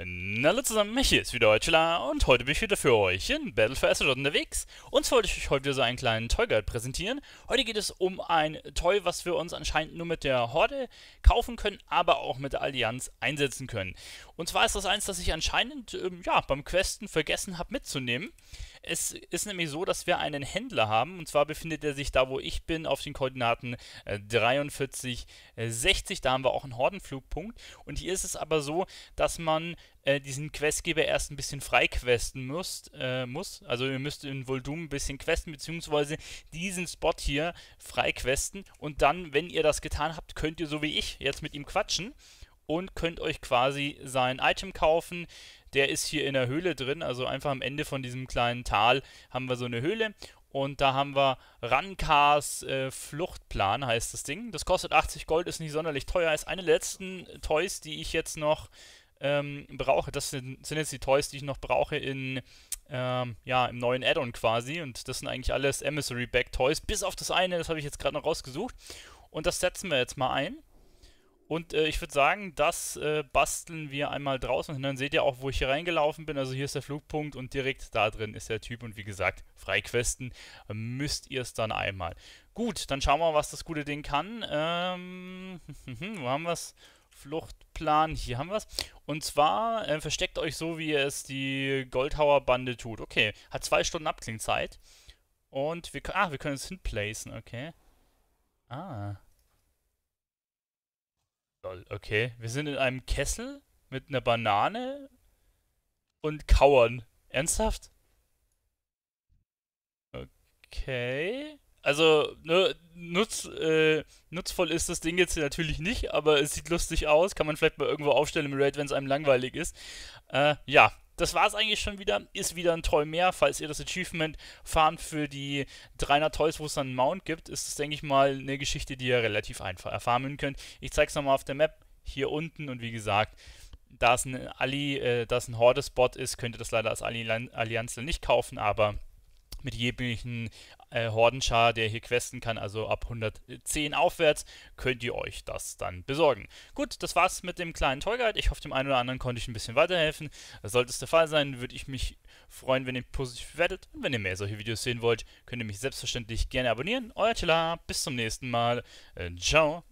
Hallo zusammen, hier ist wieder Heuchler und heute bin ich wieder für euch in Battle for Azeroth unterwegs. Und zwar wollte ich euch heute wieder so einen kleinen Toy Guide präsentieren. Heute geht es um ein Toy, was wir uns anscheinend nur mit der Horde kaufen können, aber auch mit der Allianz einsetzen können. Und zwar ist das eins, das ich anscheinend ähm, ja, beim Questen vergessen habe mitzunehmen. Es ist nämlich so, dass wir einen Händler haben und zwar befindet er sich da, wo ich bin, auf den Koordinaten 43, äh, 60. Äh, da haben wir auch einen Hordenflugpunkt und hier ist es aber so, dass man äh, diesen Questgeber erst ein bisschen freiquesten müsst, äh, muss. Also ihr müsst in Voldum ein bisschen questen, beziehungsweise diesen Spot hier freiquesten. Und dann, wenn ihr das getan habt, könnt ihr so wie ich jetzt mit ihm quatschen und könnt euch quasi sein Item kaufen. Der ist hier in der Höhle drin, also einfach am Ende von diesem kleinen Tal haben wir so eine Höhle und da haben wir Rankars äh, Fluchtplan, heißt das Ding. Das kostet 80 Gold, ist nicht sonderlich teuer. Ist eine der letzten Toys, die ich jetzt noch ähm, brauche. Das sind, sind, jetzt die Toys, die ich noch brauche in, ähm, ja, im neuen Add-on quasi. Und das sind eigentlich alles Emissary Back Toys, bis auf das eine, das habe ich jetzt gerade noch rausgesucht. Und das setzen wir jetzt mal ein. Und äh, ich würde sagen, das äh, basteln wir einmal draußen. Und dann seht ihr auch, wo ich hier reingelaufen bin. Also hier ist der Flugpunkt und direkt da drin ist der Typ. Und wie gesagt, freiquesten müsst ihr es dann einmal. Gut, dann schauen wir mal, was das gute Ding kann. Ähm, wo haben wir es? Fluchtplan. Hier haben wir es. Und zwar äh, versteckt euch so, wie es die Goldhauer Bande tut. Okay, hat zwei Stunden Abklingzeit. Und wir, ah, wir können es hinplacen, okay. Ah. Lol, Okay, wir sind in einem Kessel mit einer Banane und kauern. Ernsthaft? Okay. Also, ne, nutz, äh, nutzvoll ist das Ding jetzt natürlich nicht, aber es sieht lustig aus. Kann man vielleicht mal irgendwo aufstellen im Raid, wenn es einem langweilig ist. Äh, ja, das war es eigentlich schon wieder. Ist wieder ein Toy mehr. Falls ihr das Achievement fahren für die 300 Toys, wo es dann einen Mount gibt, ist das, denke ich mal, eine Geschichte, die ihr relativ einfach erfahren könnt. Ich zeige es nochmal auf der Map hier unten und wie gesagt, da es ein äh, ein Horde-Spot ist, könnt ihr das leider als Ali Allianz nicht kaufen, aber mit jeglichen äh, Hordenschar, der hier questen kann, also ab 110 aufwärts, könnt ihr euch das dann besorgen. Gut, das war's mit dem kleinen Tollguide. Ich hoffe, dem einen oder anderen konnte ich ein bisschen weiterhelfen. Sollte es der Fall sein, würde ich mich freuen, wenn ihr positiv bewertet. Und wenn ihr mehr solche Videos sehen wollt, könnt ihr mich selbstverständlich gerne abonnieren. Euer Tila, bis zum nächsten Mal. Äh, ciao.